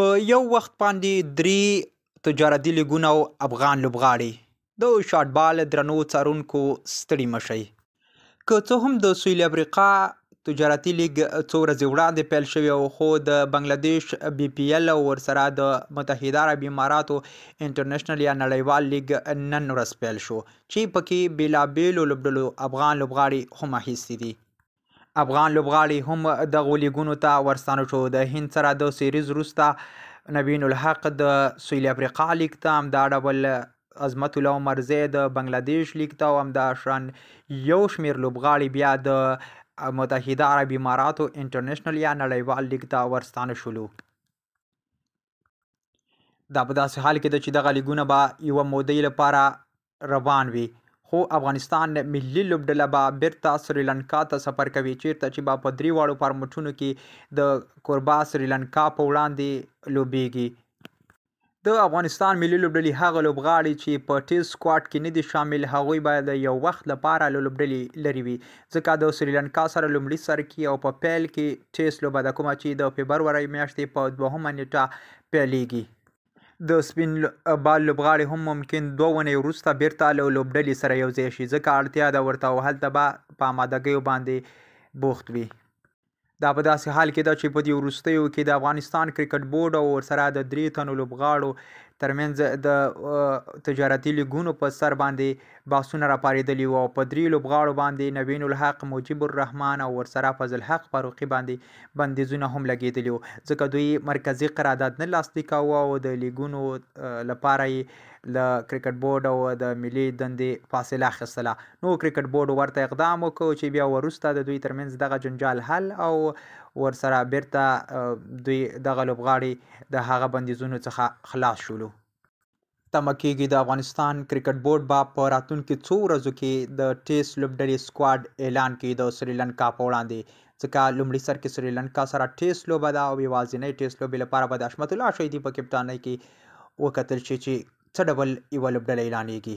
په یو وخت باندې درې تجارتي لیګونه او افغان لوبغاړي د شاټ بال درنو څارونکو ستړي مشي که څه هم د سویل افریقا تجارتي لیګ څو ورځې وړاندې پیل شوی او خو د بنگلاديش بي پي ال او ورسره د متحده عرب اماراتو انټرنیشنل یا نړیوال لیګ نن ورځ پیل شو چې پکې بیلابیل لوبډلو افغان لوبغاړي هم هیڅ دي افغان لوبغاړي هم دغو لیګونو ته ورستانه شو د هند سره د سیریز وروسته نبین الحق د سویل افریقا لیګ ته هم دا ډول عظمت الله مرزي د بنگلاديش لیګ ته هم دا شان یو شمیر لوبغاړي بیا د متحده عرب اماراتو انټرنیشنل یا نړیوال لیګ ته ورستانه شولو دا په داسې حال کې ده چې دغه لیګونه به یوه مودې لپاره روان وي خو افغانستان ملي لوبډله به بیرته سریلانکا ته سفر کوي چیرته چې به په درې واړو فارمټونو کې د کوربا سریلانکا په وړاندې لوبیږي د افغانستان ملي لوبډلې هغه لوبغاړي چې په ټیسټ سکواډ کې نه دي شامل هغوی باید یو وخت لپاره له لوبډلې لرې وي ځکه د سریلانکا سره لومړي سر کې او په پیل کې ټیسټ لوبه ده کومه چې د فبرورۍ میاشتې په دوهمه نیټه پیلیږي د سپین بال لوبغاړي هم ممکن دوه ونې وروسته بیرته له لوبډلې سره یوځای شي ځکه اړتیا ده ورته او هلته به په امادګیو باندې بوخت وي دا په داسې حال کې ده چې په دې وروستیو کې د افغانستان کرکټ بورډ او ورسره د درې تنو لوبغاړو ترمنځ د تجارتي لیګونو په سر باندې باسونه راپارېدلي وو او په درې لوبغاړو باندې نوین الحق مجیب الرحمن او ورسره فضل حق فاروقي باندې بندیزونه هم لګېدلي وو ځکه دوی مرکزی قرارداد نه لاسلیک کاوه او د لیګونو لپاره یې له کرکټ بورډ او د ملي دندې فاصله اخیستله نو کرکټ بورډ ورته اقدام وکړ چې بیا ورسته د دوی ترمنځ دغه جنجال حل او ورسره بیرته دوی دغه لوبغاړي د هغه بندیزونو څخه خلاص شولو تمه کېږي د افغانستان کرکټ بورډ با په راتلونکو څو ورځو کې د ټیسټ لوبډلې سکواډ اعلان کړي د سریلانکا په وړاندې ځکه لومړي سر کې سریلانکا سره ټیسټ لوبه ده او یوازینۍ ټیسټ لوبې لپاره به د حشمت الله شهیدي په کپټانۍ کې وکتل شي چې څه ډول یوه لوبډله اعلانېږي